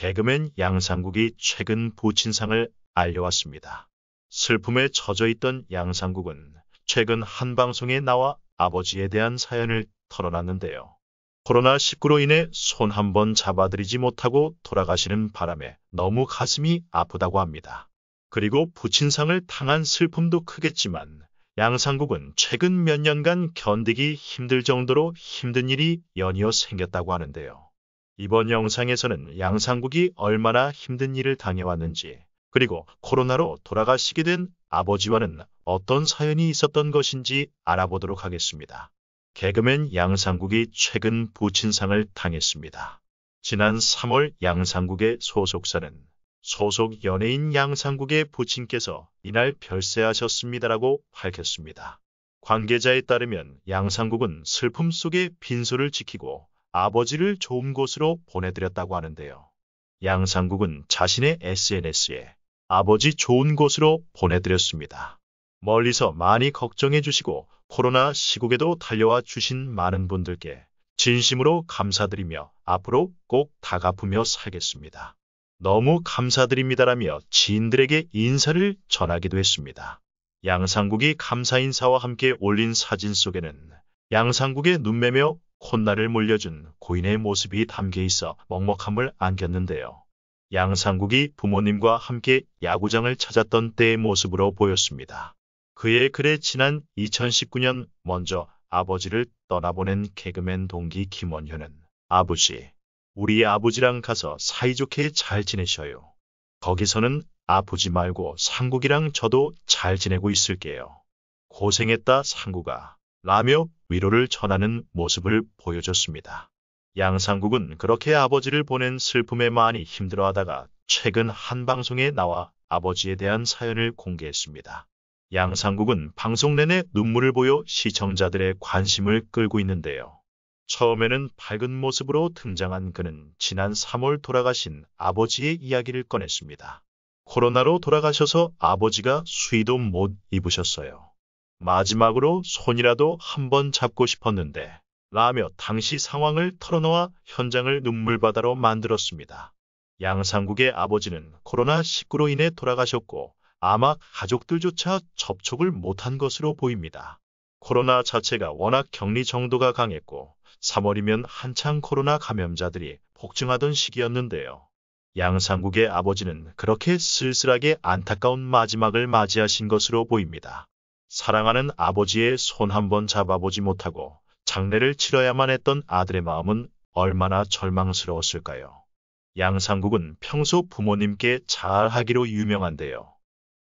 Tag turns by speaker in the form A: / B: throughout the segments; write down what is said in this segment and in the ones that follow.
A: 개그맨 양상국이 최근 부친상을 알려왔습니다. 슬픔에 젖어 있던 양상국은 최근 한 방송에 나와 아버지에 대한 사연을 털어놨는데요. 코로나19로 인해 손 한번 잡아들이지 못하고 돌아가시는 바람에 너무 가슴이 아프다고 합니다. 그리고 부친상을 당한 슬픔도 크겠지만 양상국은 최근 몇 년간 견디기 힘들 정도로 힘든 일이 연이어 생겼다고 하는데요. 이번 영상에서는 양상국이 얼마나 힘든 일을 당해왔는지 그리고 코로나로 돌아가시게 된 아버지와는 어떤 사연이 있었던 것인지 알아보도록 하겠습니다. 개그맨 양상국이 최근 부친상을 당했습니다. 지난 3월 양상국의 소속사는 소속 연예인 양상국의 부친께서 이날 별세하셨습니다라고 밝혔습니다. 관계자에 따르면 양상국은 슬픔 속에 빈소를 지키고 아버지를 좋은 곳으로 보내드렸다고 하는데요. 양상국은 자신의 SNS에 아버지 좋은 곳으로 보내드렸습니다. 멀리서 많이 걱정해 주시고 코로나 시국에도 달려와 주신 많은 분들께 진심으로 감사드리며 앞으로 꼭다가으며 살겠습니다. 너무 감사드립니다라며 지인들에게 인사를 전하기도 했습니다. 양상국이 감사 인사와 함께 올린 사진 속에는 양상국의 눈매며 콧날을 물려준 고인의 모습이 담겨 있어 먹먹함을 안겼는데요. 양상국이 부모님과 함께 야구장을 찾았던 때의 모습으로 보였습니다. 그의 글에 지난 2019년 먼저 아버지를 떠나보낸 개그맨 동기 김원효는 아버지, 우리 아버지랑 가서 사이좋게 잘 지내셔요. 거기서는 아프지 말고 상국이랑 저도 잘 지내고 있을게요. 고생했다 상국아. 라며 위로를 전하는 모습을 보여줬습니다. 양상국은 그렇게 아버지를 보낸 슬픔에 많이 힘들어하다가 최근 한 방송에 나와 아버지에 대한 사연을 공개했습니다. 양상국은 방송 내내 눈물을 보여 시청자들의 관심을 끌고 있는데요. 처음에는 밝은 모습으로 등장한 그는 지난 3월 돌아가신 아버지의 이야기를 꺼냈습니다. 코로나로 돌아가셔서 아버지가 수의도 못 입으셨어요. 마지막으로 손이라도 한 번 잡고 싶었는데 라며 당시 상황을 털어놓아 현장을 눈물바다로 만들었습니다. 양상국의 아버지는 코로나19로 인해 돌아가셨고 아마 가족들조차 접촉을 못한 것으로 보입니다. 코로나 자체가 워낙 격리 정도가 강했고 3월이면 한창 코로나 감염자들이 폭증하던 시기였는데요. 양상국의 아버지는 그렇게 쓸쓸하게 안타까운 마지막을 맞이하신 것으로 보입니다. 사랑하는 아버지의 손 한 번 잡아보지 못하고 장례를 치러야만 했던 아들의 마음은 얼마나 절망스러웠을까요. 양상국은 평소 부모님께 잘하기로 유명한데요.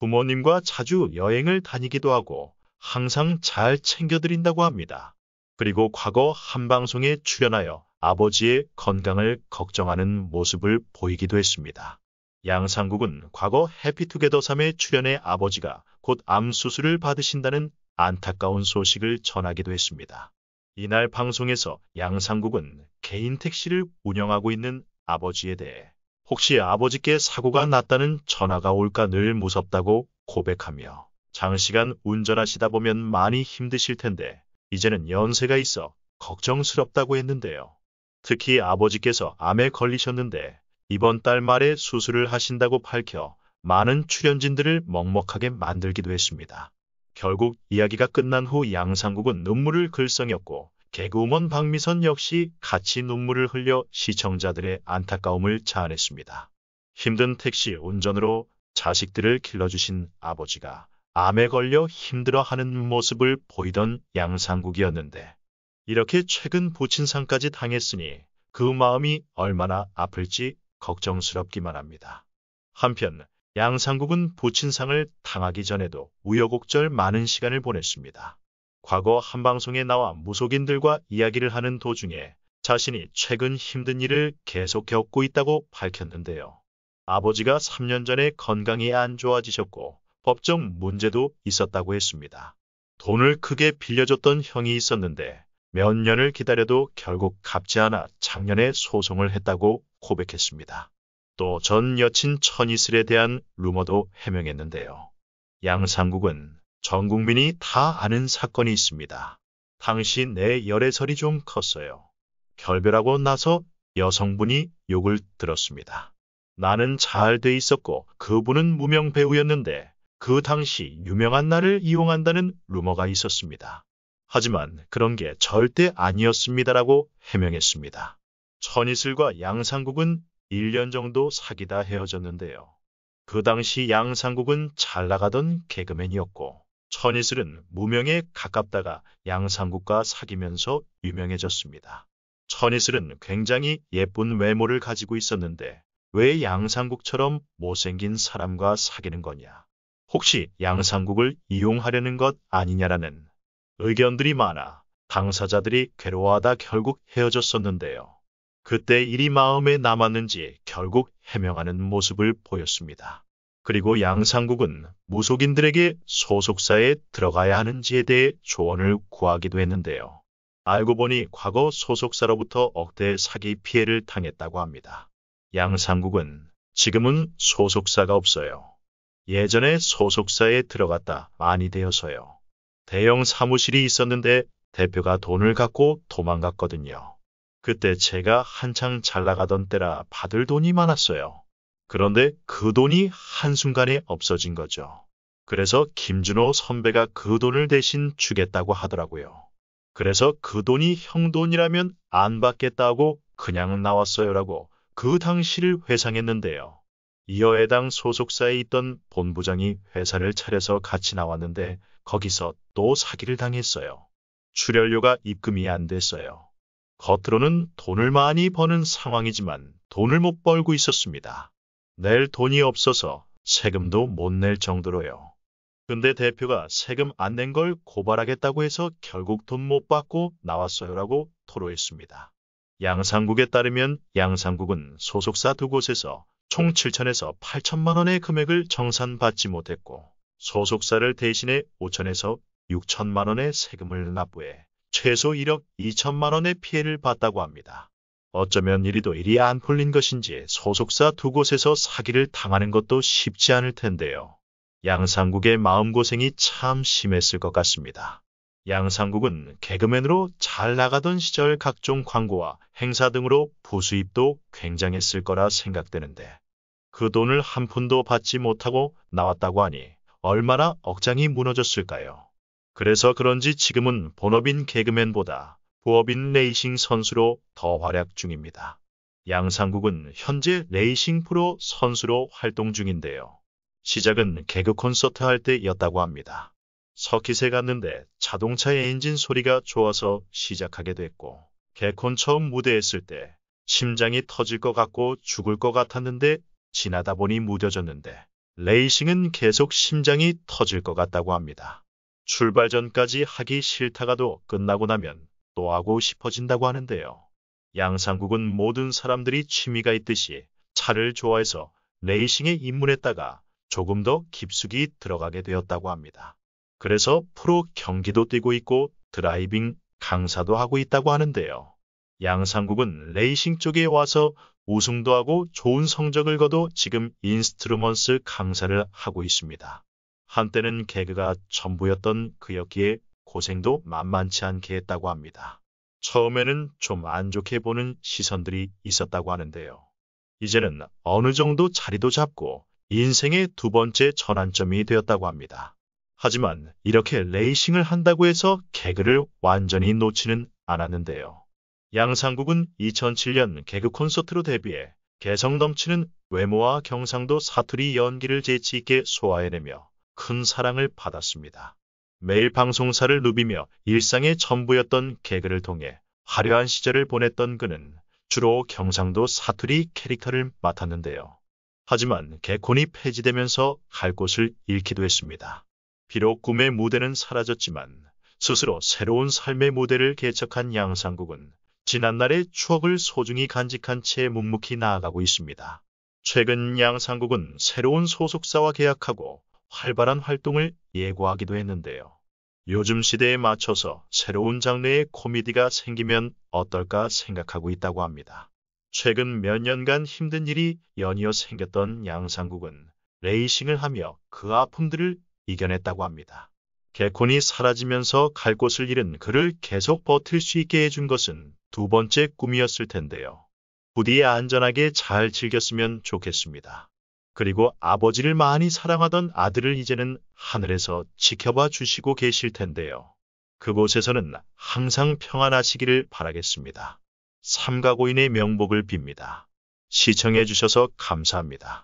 A: 부모님과 자주 여행을 다니기도 하고 항상 잘 챙겨드린다고 합니다. 그리고 과거 한 방송에 출연하여 아버지의 건강을 걱정하는 모습을 보이기도 했습니다. 양상국은 과거 해피투게더 3의 출연의 아버지가 곧 암수술을 받으신다는 안타까운 소식을 전하기도 했습니다. 이날 방송에서 양상국은 개인 택시를 운영하고 있는 아버지에 대해 혹시 아버지께 사고가 났다는 전화가 올까 늘 무섭다고 고백하며 장시간 운전하시다 보면 많이 힘드실 텐데 이제는 연세가 있어 걱정스럽다고 했는데요. 특히 아버지께서 암에 걸리셨는데 이번 달 말에 수술을 하신다고 밝혀 많은 출연진들을 먹먹하게 만들기도 했습니다. 결국 이야기가 끝난 후 양상국은 눈물을 글썽였고 개그우먼 박미선 역시 같이 눈물을 흘려 시청자들의 안타까움을 자아냈습니다. 힘든 택시 운전으로 자식들을 길러주신 아버지가 암에 걸려 힘들어하는 모습을 보이던 양상국이었는데 이렇게 최근 부친상까지 당했으니 그 마음이 얼마나 아플지 걱정스럽기만 합니다. 한편 양상국은 부친상을 당하기 전에도 우여곡절 많은 시간을 보냈습니다. 과거 한 방송에 나와 무속인들과 이야기를 하는 도중에 자신이 최근 힘든 일을 계속 겪고 있다고 밝혔는데요. 아버지가 3년 전에 건강이 안 좋아지셨고 법적 문제도 있었다고 했습니다. 돈을 크게 빌려줬던 형이 있었는데 몇 년을 기다려도 결국 갚지 않아 작년에 소송을 했다고 고백했습니다. 또 전 여친 천이슬에 대한 루머도 해명했는데요. 양상국은 전 국민이 다 아는 사건이 있습니다. 당시 내 열애설이 좀 컸어요. 결별하고 나서 여성분이 욕을 들었습니다. 나는 잘 돼 있었고 그분은 무명 배우였는데 그 당시 유명한 나를 이용한다는 루머가 있었습니다. 하지만 그런 게 절대 아니었습니다라고 해명했습니다. 천이슬과 양상국은 1년 정도 사귀다 헤어졌는데요. 그 당시 양상국은 잘 나가던 개그맨이었고 천이슬은 무명에 가깝다가 양상국과 사귀면서 유명해졌습니다. 천이슬은 굉장히 예쁜 외모를 가지고 있었는데 왜 양상국처럼 못생긴 사람과 사귀는 거냐? 혹시 양상국을 이용하려는 것 아니냐라는 의견들이 많아 당사자들이 괴로워하다 결국 헤어졌었는데요. 그때 일이 마음에 남았는지 결국 해명하는 모습을 보였습니다. 그리고 양상국은 무속인들에게 소속사에 들어가야 하는지에 대해 조언을 구하기도 했는데요. 알고 보니 과거 소속사로부터 억대 사기 피해를 당했다고 합니다. 양상국은 지금은 소속사가 없어요. 예전에 소속사에 들어갔다 많이 되어서요. 대형 사무실이 있었는데 대표가 돈을 갖고 도망갔거든요. 그때 제가 한창 잘 나가던 때라 받을 돈이 많았어요. 그런데 그 돈이 한순간에 없어진 거죠. 그래서 김준호 선배가 그 돈을 대신 주겠다고 하더라고요. 그래서 그 돈이 형 돈이라면 안 받겠다고 그냥 나왔어요라고 그 당시를 회상했는데요. 이어 해당 소속사에 있던 본부장이 회사를 차려서 같이 나왔는데 거기서 또 사기를 당했어요. 출연료가 입금이 안 됐어요. 겉으로는 돈을 많이 버는 상황이지만 돈을 못 벌고 있었습니다. 낼 돈이 없어서 세금도 못 낼 정도로요. 근데 대표가 세금 안 낸 걸 고발하겠다고 해서 결국 돈 못 받고 나왔어요라고 토로했습니다. 양상국에 따르면 양상국은 소속사 두 곳에서 총 7천에서 8천만 원의 금액을 정산받지 못했고 소속사를 대신해 5천에서 6천만 원의 세금을 납부해 최소 1억 2천만 원의 피해를 봤다고 합니다. 어쩌면 이리도 이안 풀린 것인지 소속사 두 곳에서 사기를 당하는 것도 쉽지 않을 텐데요. 양상국의 마음고생이 참 심했을 것 같습니다. 양상국은 개그맨으로 잘 나가던 시절 각종 광고와 행사 등으로 부수입도 굉장했을 거라 생각되는데 그 돈을 한 푼도 받지 못하고 나왔다고 하니 얼마나 억장이 무너졌을까요? 그래서 그런지 지금은 본업인 개그맨보다 부업인 레이싱 선수로 더 활약 중입니다. 양상국은 현재 레이싱 프로 선수로 활동 중인데요. 시작은 개그 콘서트 할 때였다고 합니다. 서킷에 갔는데 자동차의 엔진 소리가 좋아서 시작하게 됐고 개콘 처음 무대했을 때 심장이 터질 것 같고 죽을 것 같았는데 지나다 보니 무뎌졌는데 레이싱은 계속 심장이 터질 것 같다고 합니다. 출발 전까지 하기 싫다가도 끝나고 나면 또 하고 싶어진다고 하는데요. 양상국은 모든 사람들이 취미가 있듯이 차를 좋아해서 레이싱에 입문했다가 조금 더 깊숙이 들어가게 되었다고 합니다. 그래서 프로 경기도 뛰고 있고 드라이빙 강사도 하고 있다고 하는데요. 양상국은 레이싱 쪽에 와서 우승도 하고 좋은 성적을 거둬 지금 인스트루먼스 강사를 하고 있습니다. 한때는 개그가 전부였던 그였기에 고생도 만만치 않게 했다고 합니다. 처음에는 좀 안 좋게 보는 시선들이 있었다고 하는데요. 이제는 어느 정도 자리도 잡고 인생의 두 번째 전환점이 되었다고 합니다. 하지만 이렇게 레이싱을 한다고 해서 개그를 완전히 놓지는 않았는데요. 양상국은 2007년 개그 콘서트로 데뷔해 개성 넘치는 외모와 경상도 사투리 연기를 재치있게 소화해내며 큰 사랑을 받았습니다. 매일 방송사를 누비며 일상의 전부였던 개그를 통해 화려한 시절을 보냈던 그는 주로 경상도 사투리 캐릭터를 맡았는데요. 하지만 개콘이 폐지되면서 갈 곳을 잃기도 했습니다. 비록 꿈의 무대는 사라졌지만 스스로 새로운 삶의 무대를 개척한 양상국은 지난날의 추억을 소중히 간직한 채 묵묵히 나아가고 있습니다. 최근 양상국은 새로운 소속사와 계약하고 활발한 활동을 예고하기도 했는데요. 요즘 시대에 맞춰서 새로운 장르의 코미디가 생기면 어떨까 생각하고 있다고 합니다. 최근 몇 년간 힘든 일이 연이어 생겼던 양상국은 레이싱을 하며 그 아픔들을 이겨냈다고 합니다. 개콘이 사라지면서 갈 곳을 잃은 그를 계속 버틸 수 있게 해준 것은 두 번째 꿈이었을 텐데요. 부디 안전하게 잘 즐겼으면 좋겠습니다. 그리고 아버지를 많이 사랑하던 아들을 이제는 하늘에서 지켜봐 주시고 계실 텐데요. 그곳에서는 항상 평안하시기를 바라겠습니다. 삼가고인의 명복을 빕니다. 시청해 주셔서 감사합니다.